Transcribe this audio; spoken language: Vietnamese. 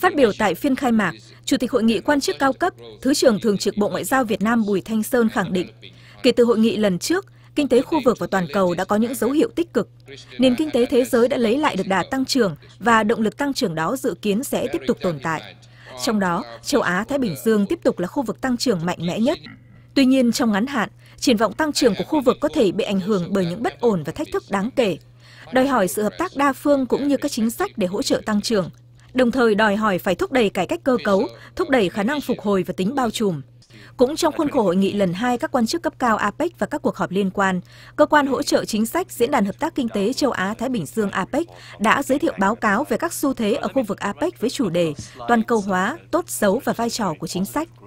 Phát biểu tại phiên khai mạc, Chủ tịch Hội nghị quan chức cao cấp, Thứ trưởng Thường trực Bộ Ngoại giao Việt Nam Bùi Thanh Sơn khẳng định, kể từ hội nghị lần trước, kinh tế khu vực và toàn cầu đã có những dấu hiệu tích cực. Nền kinh tế thế giới đã lấy lại được đà tăng trưởng và động lực tăng trưởng đó dự kiến sẽ tiếp tục tồn tại. Trong đó, châu Á-Thái Bình Dương tiếp tục là khu vực tăng trưởng mạnh mẽ nhất. Tuy nhiên, trong ngắn hạn, triển vọng tăng trưởng của khu vực có thể bị ảnh hưởng bởi những bất ổn và thách thức đáng kể, đòi hỏi sự hợp tác đa phương cũng như các chính sách để hỗ trợ tăng trưởng đồng thời đòi hỏi phải thúc đẩy cải cách cơ cấu, thúc đẩy khả năng phục hồi và tính bao trùm. Cũng trong khuôn khổ hội nghị lần hai các quan chức cấp cao APEC và các cuộc họp liên quan, cơ quan hỗ trợ chính sách Diễn đàn Hợp tác Kinh tế Châu Á-Thái Bình Dương APEC đã giới thiệu báo cáo về các xu thế ở khu vực APEC với chủ đề Toàn cầu hóa, tốt xấu và vai trò của chính sách.